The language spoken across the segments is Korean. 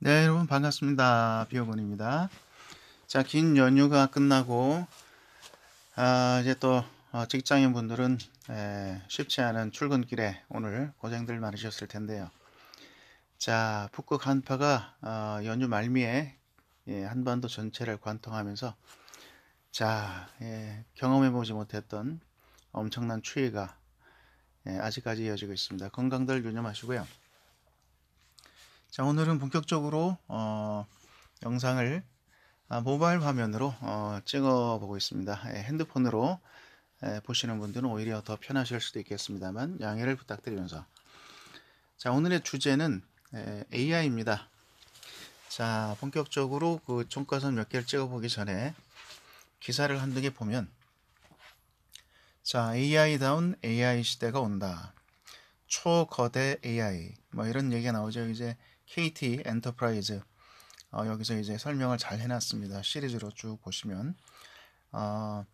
네, 여러분 반갑습니다. 비오건입니다. 자, 긴 연휴가 끝나고 아, 이제 또 어, 직장인 분들은 에, 쉽지 않은 출근길에 오늘 고생들 많으셨을 텐데요. 자, 북극 한파가 어, 연휴 말미에 예, 한반도 전체를 관통하면서 자, 예, 경험해보지 못했던 엄청난 추위가 예, 아직까지 이어지고 있습니다. 건강들 유념하시고요. 자 오늘은 본격적으로 어, 영상을 아, 모바일 화면으로 어, 찍어 보고 있습니다 예, 핸드폰으로 예, 보시는 분들은 오히려 더 편하실 수도 있겠습니다만 양해를 부탁드리면서 자 오늘의 주제는 예, AI입니다 자 본격적으로 그 종가선 몇 개를 찍어 보기 전에 기사를 한두 개 보면 자 AI다운 AI 시대가 온다 초거대 AI 뭐 이런 얘기가 나오죠 이제 KT 엔터프라이즈 어, 여기서 이제 설명을 잘 해놨습니다. 시리즈로 쭉 보시면 어,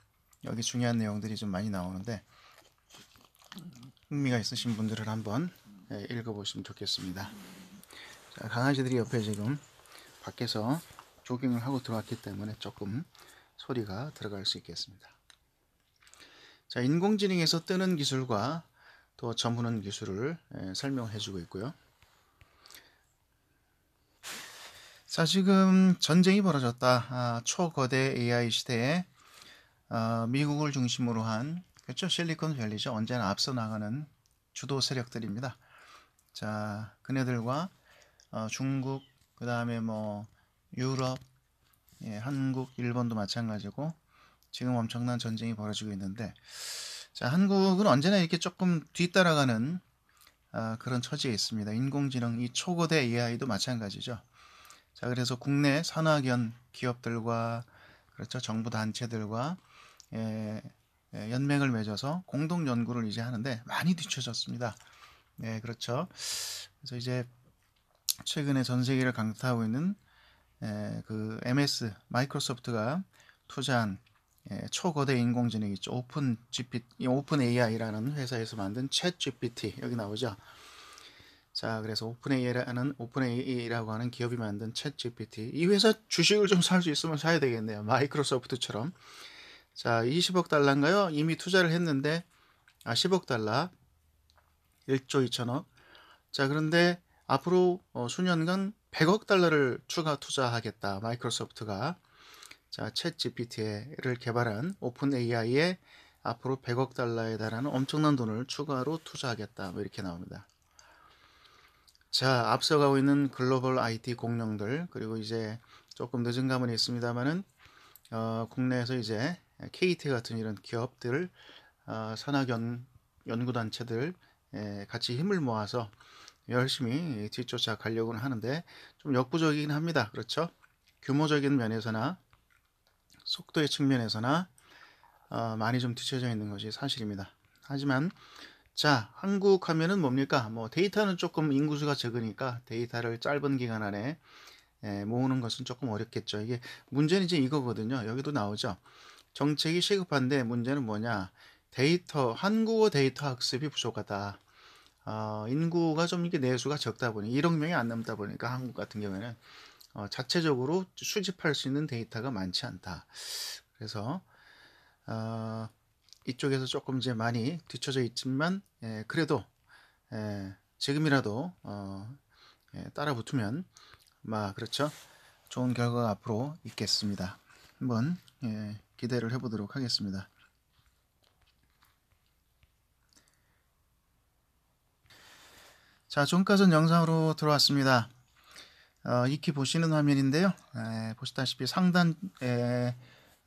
여기 중요한 내용들이 좀 많이 나오는데 흥미가 있으신 분들을 한번 예, 읽어보시면 좋겠습니다. 자, 강아지들이 옆에 지금 밖에서 조깅을 하고 들어왔기 때문에 조금 소리가 들어갈 수 있겠습니다. 자, 인공지능에서 뜨는 기술과 또 저무는 기술을 예, 설명해 주고 있고요. 자, 지금 전쟁이 벌어졌다. 아, 초거대 AI 시대에 아, 미국을 중심으로 한 그렇죠 실리콘밸리죠 언제나 앞서 나가는 주도 세력들입니다. 자, 그네들과 어, 중국 그 다음에 뭐 유럽, 예, 한국, 일본도 마찬가지고 지금 엄청난 전쟁이 벌어지고 있는데 자 한국은 언제나 이렇게 조금 뒤따라가는 아, 그런 처지에 있습니다. 인공지능 이 초거대 AI도 마찬가지죠. 자, 그래서 국내 산학연 기업들과 그렇죠. 정부 단체들과 예, 예, 연맹을 맺어서 공동 연구를 이제 하는데 많이 뒤쳐졌습니다. 네, 그렇죠. 그래서 이제 최근에 전 세계를 강타하고 있는 에, 예, 그 MS 마이크로소프트가 투자한 예, 초거대 인공지능이죠. 오픈 GPT, 오픈 AI라는 회사에서 만든 챗 GPT 여기 나오죠. 자 그래서 오픈AI라는 오픈AI라고 하는 기업이 만든 챗 GPT 이 회사 주식을 좀 살 수 있으면 사야 되겠네요 마이크로소프트처럼 자 20억 달러인가요 이미 투자를 했는데 아 10억 달러 1조 2천억 자 그런데 앞으로 어, 수년간 100억 달러를 추가 투자하겠다 마이크로소프트가 자챗 GPT를 개발한 오픈 AI에 앞으로 100억 달러에 달하는 엄청난 돈을 추가로 투자하겠다 뭐 이렇게 나옵니다. 자, 앞서가고 있는 글로벌 IT 공룡들 그리고 이제 조금 늦은 감은 있습니다만은 어, 국내에서 이제 KT 같은 이런 기업들 어, 산학 연, 연구단체들 에, 예, 같이 힘을 모아서 열심히 뒤쫓아 가려고는 하는데 좀 역부족이긴 합니다. 그렇죠? 규모적인 면에서나 속도의 측면에서나 어, 많이 좀 뒤쳐져 있는 것이 사실입니다. 하지만 자, 한국 하면은 뭡니까? 뭐 데이터는 조금 인구수가 적으니까 데이터를 짧은 기간 안에 예, 모으는 것은 조금 어렵겠죠. 이게 문제는 이제 이거거든요. 여기도 나오죠. 정책이 시급한데 문제는 뭐냐? 데이터, 한국어 데이터 학습이 부족하다. 어, 인구가 좀 이게 내수가 적다 보니 1억 명이 안 넘다 보니까 한국 같은 경우에는 어, 자체적으로 수집할 수 있는 데이터가 많지 않다. 그래서 어, 이쪽에서 조금 이제 많이 뒤쳐져 있지만 예, 그래도 예, 지금이라도 어, 예, 따라 붙으면 막 그렇죠 좋은 결과가 앞으로 있겠습니다 한번 예, 기대를 해보도록 하겠습니다 자 종가전 영상으로 들어왔습니다 어, 익히 보시는 화면인데요 에, 예, 보시다시피 상단 에,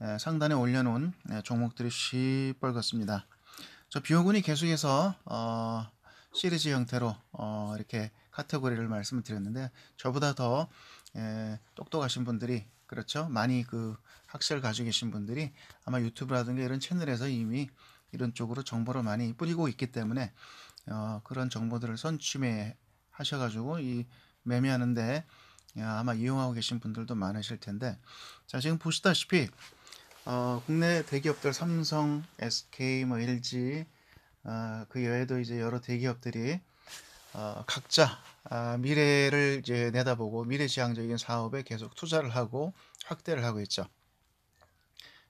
예, 상단에 올려놓은 예, 종목들이 시뻘겋습니다. 저 비호군이 계속해서 어, 시리즈 형태로 어, 이렇게 카테고리를 말씀을 드렸는데 저보다 더 에, 예, 똑똑하신 분들이 그렇죠 많이 그학식 가지고 계신 분들이 아마 유튜브라든가 이런 채널에서 이미 이런 쪽으로 정보를 많이 뿌리고 있기 때문에 어, 그런 정보들을 선취매 하셔가지고 이 매매하는데 아마 이용하고 계신 분들도 많으실 텐데 자 지금 보시다시피 어, 국내 대기업들 삼성, SK, 뭐 LG 어, 그 외에도 이제 여러 대기업들이 어, 각자 아, 미래를 이제 내다보고 미래지향적인 사업에 계속 투자를 하고 확대를 하고 있죠.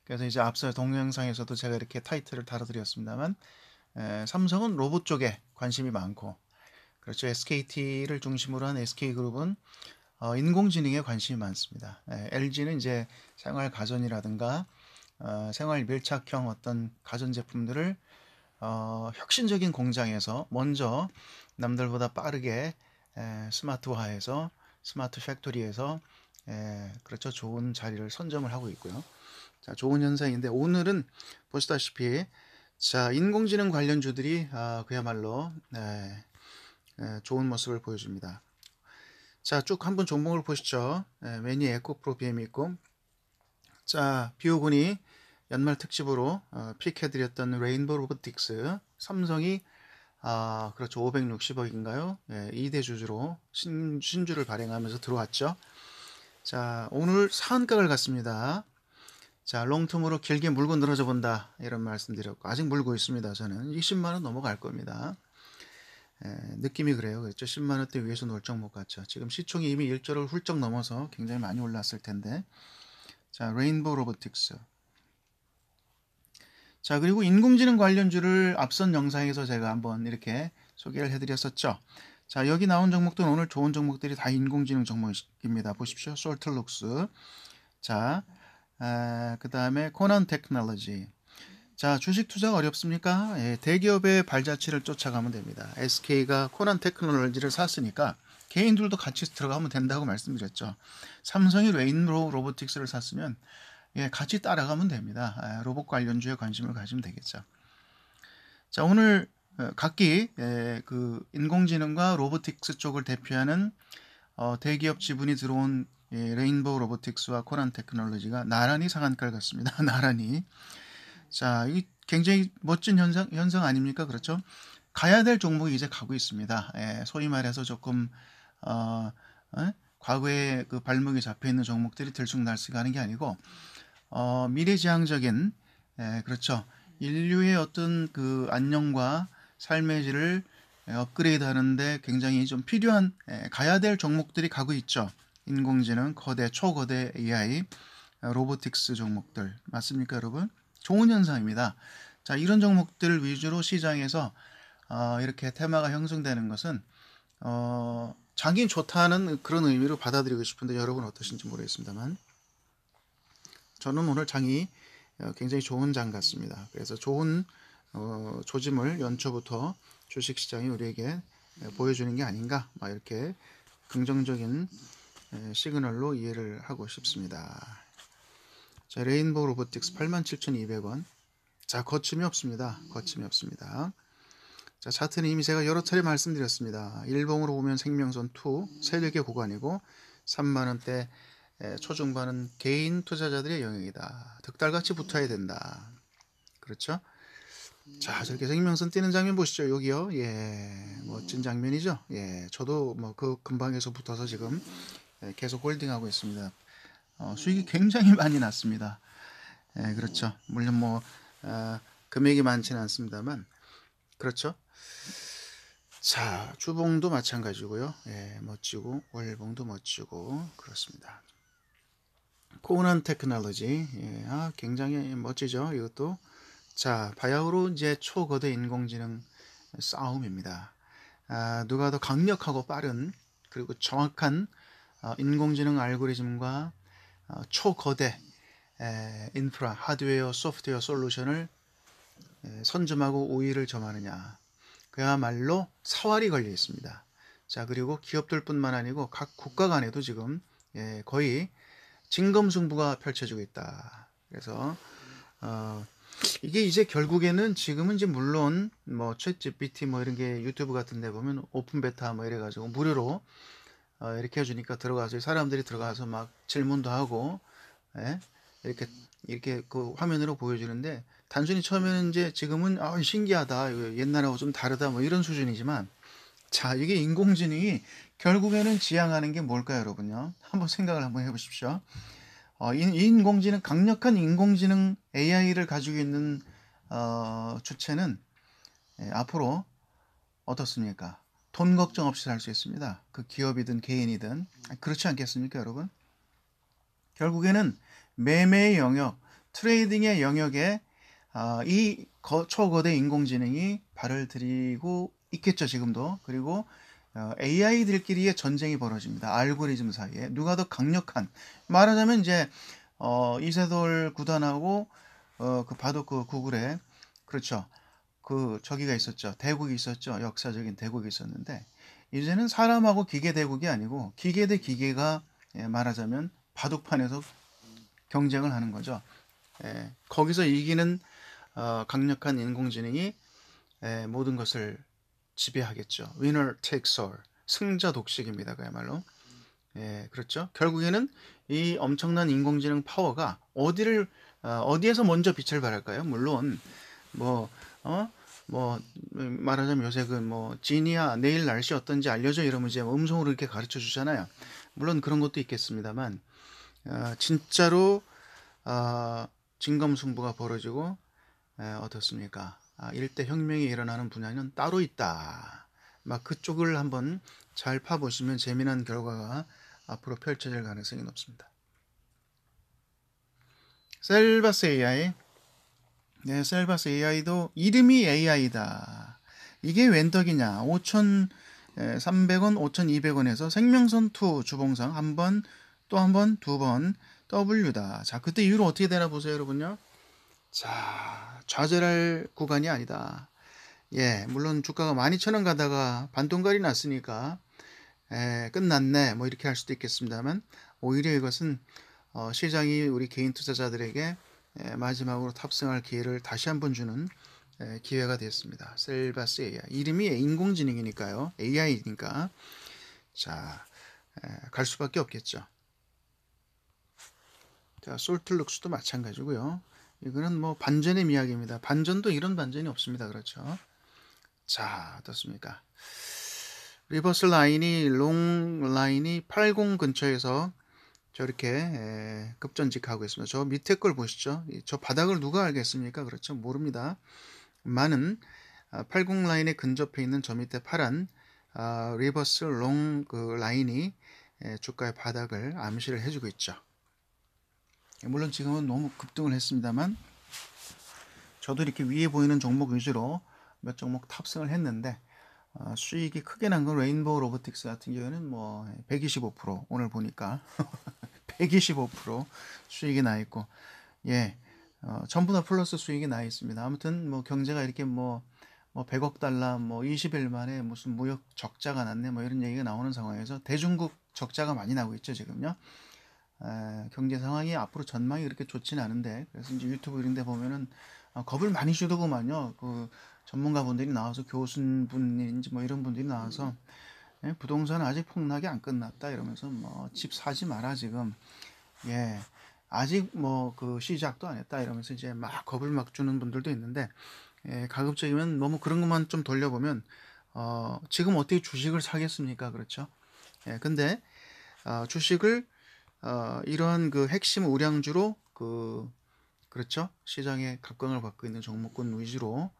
그래서 이제 앞서 동영상에서도 제가 이렇게 타이틀을 달아드렸습니다만 에, 삼성은 로봇 쪽에 관심이 많고 그렇죠. SKT를 중심으로 한 SK그룹은 어, 인공지능에 관심이 많습니다. 에, LG는 이제 생활 가전이라든가 어, 생활 밀착형 어떤 가전제품들을 어, 혁신적인 공장에서 먼저 남들보다 빠르게 에, 스마트화해서 스마트 팩토리에서 에, 그렇죠 좋은 자리를 선점을 하고 있고요. 자 좋은 현상인데 오늘은 보시다시피 자 인공지능 관련주들이 아, 그야말로 에, 에, 좋은 모습을 보여줍니다. 자쭉 한번 종목을 보시죠. 에, 매니 에코프로 BM 있고 자 비오군이 연말 특집으로 어, 픽해드렸던 레인보 로보틱스 삼성이 아, 그렇죠. 560억인가요? 예, 2대 주주로 신, 신주를 발행하면서 들어왔죠. 자, 오늘 사은가를 갔습니다. 자, 롱텀으로 길게 물고 늘어져 본다. 이런 말씀 드렸고, 아직 물고 있습니다. 저는 20만원 넘어갈 겁니다. 예, 느낌이 그래요. 그렇죠. 10만원대 위에서 놀적 못 갔죠. 지금 시총이 이미 1조를 훌쩍 넘어서 굉장히 많이 올랐을 텐데. 자, 레인보 로보틱스. 자, 그리고 인공지능 관련주를 앞선 영상에서 제가 한번 이렇게 소개를 해드렸었죠. 자, 여기 나온 종목들은 오늘 좋은 종목들이 다 인공지능 종목입니다. 보십시오. 솔트룩스. 자, 그 다음에 코난 테크놀로지. 자, 주식 투자 어렵습니까? 예, 대기업의 발자취를 쫓아가면 됩니다. SK가 코난 테크놀로지를 샀으니까 개인들도 같이 들어가면 된다고 말씀드렸죠. 삼성이 레인로 로보틱스를 샀으면 예, 같이 따라가면 됩니다. 아, 로봇 관련주에 관심을 가지면 되겠죠. 자, 오늘 어, 각기 예, 그 인공지능과 로보틱스 쪽을 대표하는 어, 대기업 지분이 들어온 예, 레인보우 로보틱스와 코란 테크놀로지가 나란히 상한가를 갔습니다. 나란히. 자, 이 굉장히 멋진 현상, 현상 아닙니까? 그렇죠? 가야 될 종목이 이제 가고 있습니다. 예, 소위 말해서 조금, 어, 어? 과거에 그 발목이 잡혀 있는 종목들이 들쑥날쑥 가는 게 아니고 어, 미래지향적인 에, 예, 그렇죠. 인류의 어떤 그 안녕과 삶의 질을 예, 업그레이드 하는데 굉장히 좀 필요한 에, 예, 가야 될 종목들이 가고 있죠. 인공지능, 거대, 초거대 AI, 어, 로보틱스 종목들 맞습니까, 여러분? 좋은 현상입니다. 자, 이런 종목들 위주로 시장에서 어, 이렇게 테마가 형성되는 것은 어, 장기 좋다는 그런 의미로 받아들이고 싶은데 여러분 어떠신지 모르겠습니다만. 저는 오늘 장이 어, 굉장히 좋은 장 같습니다. 그래서 좋은 어, 조짐을 연초부터 주식시장이 우리에게 보여주는 게 아닌가 막 이렇게 긍정적인 시그널로 이해를 하고 싶습니다. 자, 레인보우 로보틱스 87,200원. 자, 거침이 없습니다. 거침이 없습니다. 자, 차트는 이미 제가 여러 차례 말씀드렸습니다. 일봉으로 보면 생명선 2, 세력의 고관이고 3만원대 예, 초중반은 개인 투자자들의 영역이다. 득달같이 붙어야 된다. 그렇죠? 자, 음. 저렇게 생명선 뛰는 장면 보시죠. 여기요. 예, 멋진 장면이죠. 예, 저도 뭐그 근방에서 붙어서 지금 예, 계속 홀딩하고 있습니다. 어, 수익이 음. 굉장히 많이 났습니다. 예, 그렇죠. 물론 뭐 어, 금액이 많지는 않습니다만, 그렇죠. 자, 주봉도 마찬가지고요. 예, 멋지고 월봉도 멋지고 그렇습니다. 코난 테크놀로지. 예, 아, 굉장히 멋지죠. 이것도. 자, 바야흐로 이제 초거대 인공지능 싸움입니다. 아, 누가 더 강력하고 빠른 그리고 정확한 어, 인공지능 알고리즘과 어, 초거대 에, 인프라, 하드웨어, 소프트웨어 솔루션을 에, 선점하고 우위를 점하느냐. 그야말로 사활이 걸려 있습니다. 자, 그리고 기업들뿐만 아니고 각 국가 간에도 지금 예, 거의 진검승부가 펼쳐지고 있다. 그래서 어, 이게 이제 결국에는 지금은 이제 물론 뭐 챗GPT 뭐 이런 게 유튜브 같은 데 보면 오픈 베타 뭐 이래 가지고 무료로 어, 이렇게 해 주니까 들어가서 사람들이 들어가서 막 질문도 하고 예? 이렇게 이렇게 그 화면으로 보여주는데 단순히 처음에는 이제 지금은 아 신기하다 옛날하고 좀 다르다 뭐 이런 수준이지만 자 이게 인공지능이 결국에는 지향하는 게 뭘까요, 여러분요? 한번 생각을 한번 해보십시오. 어, 이, 인공지능 강력한 인공지능 AI를 가지고 있는 어, 주체는 예, 앞으로 어떻습니까? 돈 걱정 없이 살 수 있습니다. 그 기업이든 개인이든 그렇지 않겠습니까, 여러분? 결국에는 매매의 영역, 트레이딩의 영역에 어, 이 거, 초거대 인공지능이 발을 들이고 있겠죠, 지금도. 그리고 어, AI들끼리의 전쟁이 벌어집니다. 알고리즘 사이에 누가 더 강력한 말하자면 이제 어, 이세돌 구단하고 어, 그 바둑 그 구글에 그렇죠. 그 저기가 있었죠. 대국이 있었죠. 역사적인 대국이 있었는데 이제는 사람하고 기계 대국이 아니고 기계 대 기계가 예, 말하자면 바둑판에서 경쟁을 하는 거죠. 예, 거기서 이기는 어, 강력한 인공지능이 예, 모든 것을 지배하겠죠. winner takes all. 승자 독식입니다. 그야말로. 예, 그렇죠. 결국에는 이 엄청난 인공지능 파워가 어디를 어, 디에서 먼저 빛을 발할까요? 물론 뭐 어? 뭐 말하자면 요새 그뭐 지니야 내일 날씨 어떤지 알려줘 이러면 이제 뭐 음성으로 이렇게 가르쳐 주잖아요. 물론 그런 것도 있겠습니다만 어, 진짜로 어, 진검승부가 벌어지고 에, 예, 어떻습니까? 아, 일대 혁명이 일어나는 분야는 따로 있다. 막 그쪽을 한번 잘 파보시면 재미난 결과가 앞으로 펼쳐질 가능성이 높습니다. 셀바스 AI 네, 셀바스 AI도 이름이 AI다. 이게 웬 덕이냐. 5,300원, 5,200원에서 생명선투 주봉상 한 번, 또 한 번, 두 번, W다. 자, 그때 이후로 어떻게 되나 보세요, 여러분요. 자, 좌절할 구간이 아니다. 예, 물론 주가가 12,000원 가다가 반동거리 났으니까 에, 예, 끝났네 뭐 이렇게 할 수도 있겠습니다만 오히려 이것은 어, 시장이 우리 개인 투자자들에게 에, 예, 마지막으로 탑승할 기회를 다시 한번 주는 에, 예, 기회가 되었습니다. 셀바스 AI 이름이 인공지능이니까요. AI니까 자, 갈 수밖에 없겠죠. 자, 솔트룩스도 마찬가지고요. 이거는 뭐 반전의 이야기입니다. 반전도 이런 반전이 없습니다. 그렇죠? 자, 어떻습니까? 리버스 라인이 롱 라인이 80 근처에서 저렇게 급전직하고 있습니다. 저 밑에 걸 보시죠. 저 바닥을 누가 알겠습니까? 그렇죠? 모릅니다. 많은 80 아, 라인에 근접해 있는 저 밑에 파란 아, 리버스 롱그 라인이 주가의 바닥을 암시를 해주고 있죠. 물론 지금은 너무 급등을 했습니다만 저도 이렇게 위에 보이는 종목 위주로 몇 종목 탑승을 했는데 어, 수익이 크게 난 건 레인보우 로보틱스 같은 경우에는 뭐125% 오늘 보니까 125% 수익이 나 있고 예 어, 전부 다 플러스 수익이 나 있습니다. 아무튼 뭐 경제가 이렇게 뭐, 뭐 100억 달러 뭐 20일 만에 무슨 무역 적자가 났네 뭐 이런 얘기가 나오는 상황에서 대중국 적자가 많이 나고 있죠 지금요. 에, 경제 상황이 앞으로 전망이 그렇게 좋지는 않은데 그래서 이제 유튜브 이런 데 보면은 아, 겁을 많이 주더구만요. 그 전문가분들이 나와서 교수분인지 뭐 이런 분들이 나와서 예, 부동산 아직 폭락이 안 끝났다 이러면서 뭐 집 사지 마라 지금 예 아직 뭐 그 시작도 안 했다 이러면서 이제 막 겁을 막 주는 분들도 있는데 예, 가급적이면 너무 그런 것만 좀 돌려보면 어 지금 어떻게 주식을 사겠습니까 그렇죠 예 근데 어, 주식을 어, 이러한 그 핵심 우량주로 그 그렇죠 시장의 각광을 받고 있는 종목군 위주로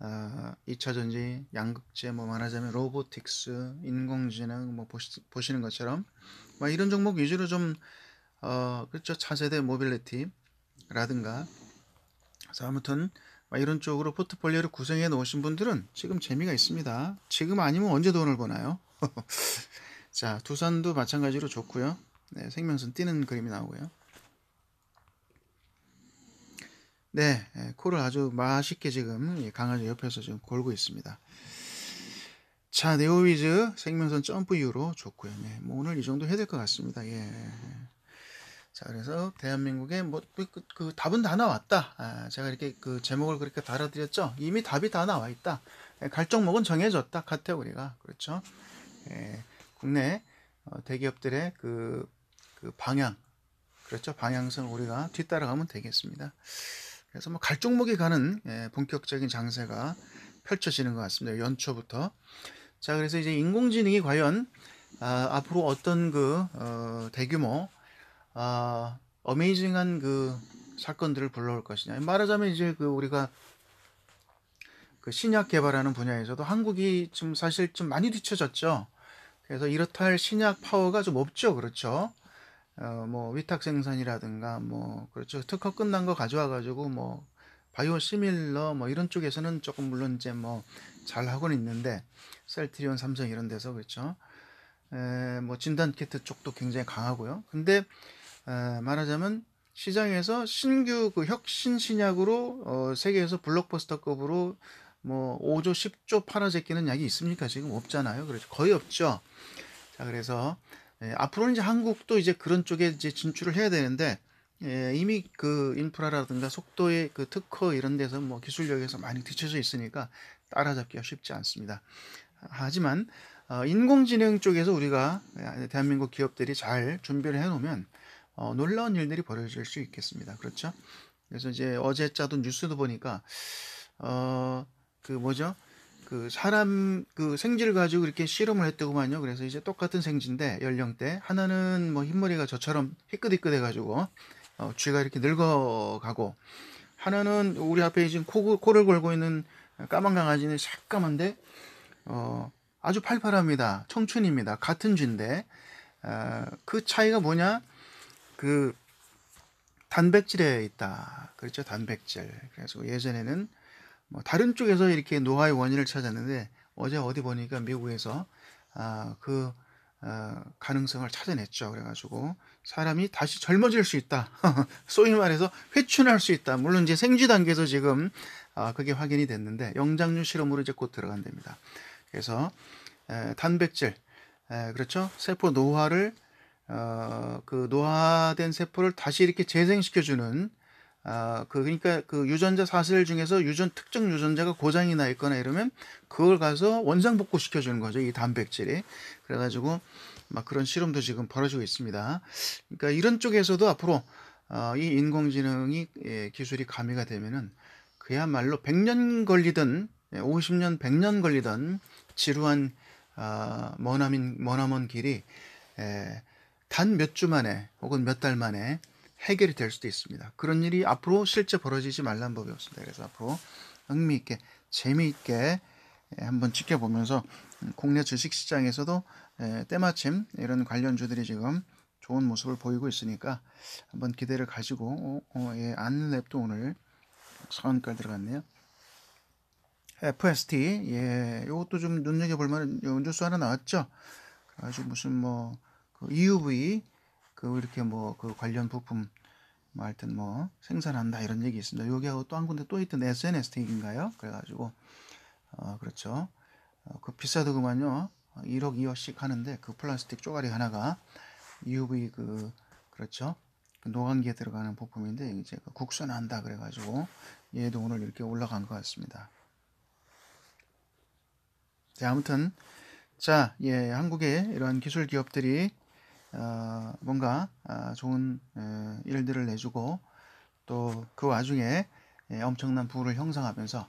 어, 2차 전지 양극재 뭐 말하자면 로보틱스 인공지능 뭐 보시, 보시는 것처럼 막 뭐 이런 종목 위주로 좀 어, 그렇죠 차세대 모빌리티라든가 그래서 아무튼 막 뭐 이런 쪽으로 포트폴리오를 구성해 놓으신 분들은 지금 재미가 있습니다. 지금 아니면 언제 돈을 버나요? 자, 두산도 마찬가지로 좋고요. 네, 생명선 뛰는 그림이 나오고요. 네, 예, 코를 아주 맛있게 지금 강아지 옆에서 지금 골고 있습니다. 자, 네오위즈 생명선 점프 이후로 좋고요. 네, 뭐 오늘 이 정도 해야 될 것 같습니다. 예, 예. 자, 그래서 대한민국의 뭐그 그, 그 답은 다 나왔다. 아, 제가 이렇게 그 제목을 그렇게 달아드렸죠. 이미 답이 다 나와 있다. 예, 갈정목은 정해졌다. 카테고리가 그렇죠. 예, 국내 어, 대기업들의 그그 방향 그렇죠 방향성을 우리가 뒤따라가면 되겠습니다 그래서 뭐갈종목에 가는 예, 본격적인 장세가 펼쳐지는 것 같습니다 연초부터 자 그래서 이제 인공지능이 과연 아, 앞으로 어떤 그 어, 대규모 아, 어메이징한 그 사건들을 불러올 것이냐 말하자면 이제 그 우리가 그 신약 개발하는 분야에서도 한국이 좀 사실 좀 많이 뒤쳐졌죠. 그래서 이렇다 할 신약 파워가 좀 없죠. 그렇죠. 어, 뭐 위탁 생산이라든가 뭐 그렇죠 특허 끝난 거 가져와 가지고 뭐 바이오 시밀러 뭐 이런 쪽에서는 조금 물론 이제 뭐 잘 하고는 있는데 셀트리온 삼성 이런 데서 그렇죠 에, 뭐 진단 키트 쪽도 굉장히 강하고요 근데 에, 말하자면 시장에서 신규 그 혁신 신약으로 어, 세계에서 블록버스터급으로 뭐 5조 10조 팔아제끼는 약이 있습니까 지금 없잖아요 그렇죠 거의 없죠 자 그래서 예, 앞으로 이제 한국도 이제 그런 쪽에 이제 진출을 해야 되는데 예, 이미 그 인프라라든가 속도의 그 특허 이런 데서 뭐 기술력에서 많이 뒤쳐져 있으니까 따라잡기가 쉽지 않습니다. 하지만 어, 인공지능 쪽에서 우리가 예, 대한민국 기업들이 잘 준비를 해놓으면 어, 놀라운 일들이 벌어질 수 있겠습니다. 그렇죠? 그래서 이제 어제 짜도 뉴스도 보니까 어, 그 뭐죠? 그 사람 그생쥐를 가지고 이렇게 실험을 했더구만요. 그래서 이제 똑같은 생쥐인데 연령대 하나는 뭐 흰머리가 저처럼 희끗희끗해 가지고 어, 쥐가 이렇게 늙어가고 하나는 우리 앞에 지금 코, 코를 걸고 있는 까만 강아지는 새까만데 어, 아주 팔팔합니다. 청춘입니다. 같은 쥐인데 어, 그 차이가 뭐냐? 그 단백질에 있다. 그렇죠. 단백질. 그래서 예전에는 뭐 다른 쪽에서 이렇게 노화의 원인을 찾았는데 어제 어디 보니까 미국에서 아, 그 어, 가능성을 찾아냈죠. 그래가지고 사람이 다시 젊어질 수 있다. 소위 말해서 회춘할 수 있다. 물론 이제 생쥐 단계에서 지금 아, 그게 확인이 됐는데 영장류 실험으로 이제 곧 들어간답니다. 그래서 에, 단백질, 에, 그렇죠? 세포 노화를 어, 그 노화된 세포를 다시 이렇게 재생시켜주는 아, 그, 그러니까 그 유전자 사슬 중에서 유전, 특정 유전자가 고장이 나 있거나 이러면 그걸 가서 원상복구 시켜주는 거죠. 이 단백질이. 그래가지고 막 그런 실험도 지금 벌어지고 있습니다. 그러니까 이런 쪽에서도 앞으로 어, 이 인공지능이 예, 기술이 가미가 되면은 그야말로 100년 걸리든 50년, 예, 100년 걸리던 지루한 어, 머나민, 머나먼 길이 에, 예, 단몇 주 만에 혹은 몇 달 만에 해결이 될 수도 있습니다. 그런 일이 앞으로 실제 벌어지지 말란 법이 없습니다. 그래서 앞으로 흥미 있게 재미있게 예, 한번 지켜보면서 음, 국내 주식시장에서도 예, 때마침 이런 관련주들이 지금 좋은 모습을 보이고 있으니까 한번 기대를 가지고 어, 어, 예, 안랩도 오늘 상한가 들어갔네요. FST 예, 이것도 좀 눈여겨볼 만한 연주수 하나 나왔죠. 아주 무슨 뭐그 EUV 그 이렇게 뭐 그 관련 부품 뭐 하여튼 뭐 생산한다 이런 얘기 있습니다. 여기하고 또 한 군데 또 있던 SNS 텍인가요? 그래가지고 어 그렇죠. 어그 비싸더구만요. 1억 2억씩 하는데 그 플라스틱 쪼가리 하나가 UV 그 그렇죠. 그 노광기에 들어가는 부품인데 이제 그 국산한다 그래가지고 얘도 오늘 이렇게 올라간 것 같습니다. 자, 네, 아무튼 자, 예, 한국의 이런 기술 기업들이 어, 뭔가 어, 좋은 어, 일들을 내주고 또 그 와중에 예, 엄청난 부를 형성하면서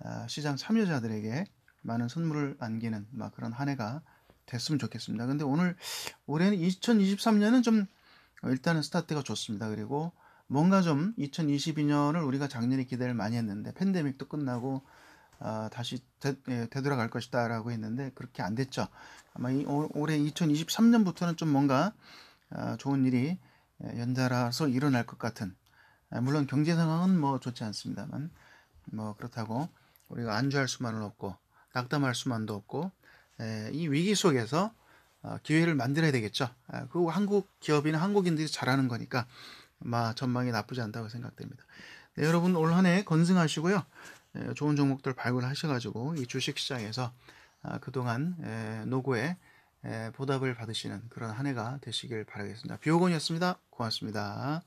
어, 시장 참여자들에게 많은 선물을 안기는 막 그런 한 해가 됐으면 좋겠습니다. 근데 오늘 올해는 2023년은 좀 일단은 스타트가 좋습니다. 그리고 뭔가 좀 2022년을 우리가 작년에 기대를 많이 했는데 팬데믹도 끝나고 어, 다시 되, 예, 돌아갈 것이다 라고 했는데 그렇게 안 됐죠. 아마 이, 올, 올해 2023년부터는 좀 뭔가 어, 좋은 일이 예, 연달아서 일어날 것 같은 아, 물론 경제 상황은 뭐 좋지 않습니다만 뭐 그렇다고 우리가 안주할 수만은 없고 낙담할 수만도 없고 에, 예, 이 위기 속에서 어, 기회를 만들어야 되겠죠. 아, 그리고 한국 기업이나 한국인들이 잘하는 거니까 아마 전망이 나쁘지 않다고 생각됩니다. 네, 여러분 올 한해 건승하시고요. 예, 좋은 종목들 발굴하셔가지고 이 주식시장에서 아, 그동안 예, 노고에 예, 보답을 받으시는 그런 한 해가 되시길 바라겠습니다. 비호건이었습니다. 고맙습니다.